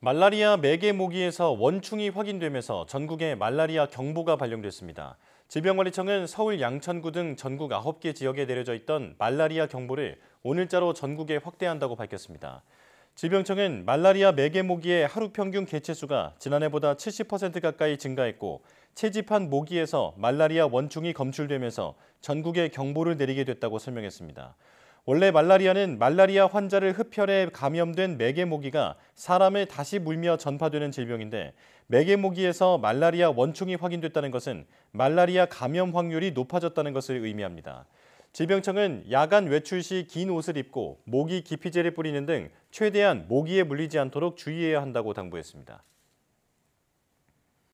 말라리아 매개 모기에서 원충이 확인되면서 전국에 말라리아 경보가 발령됐습니다. 질병관리청은 서울 양천구 등 전국 9개 지역에 내려져 있던 말라리아 경보를 오늘자로 전국에 확대한다고 밝혔습니다. 질병청은 말라리아 매개 모기의 하루 평균 개체수가 지난해보다 70% 가까이 증가했고 채집한 모기에서 말라리아 원충이 검출되면서 전국에 경보를 내리게 됐다고 설명했습니다. 원래 말라리아는 말라리아 환자를 흡혈에 감염된 매개모기가 사람을 다시 물며 전파되는 질병인데 매개모기에서 말라리아 원충이 확인됐다는 것은 말라리아 감염 확률이 높아졌다는 것을 의미합니다. 질병청은 야간 외출 시 긴 옷을 입고 모기 기피제를 뿌리는 등 최대한 모기에 물리지 않도록 주의해야 한다고 당부했습니다.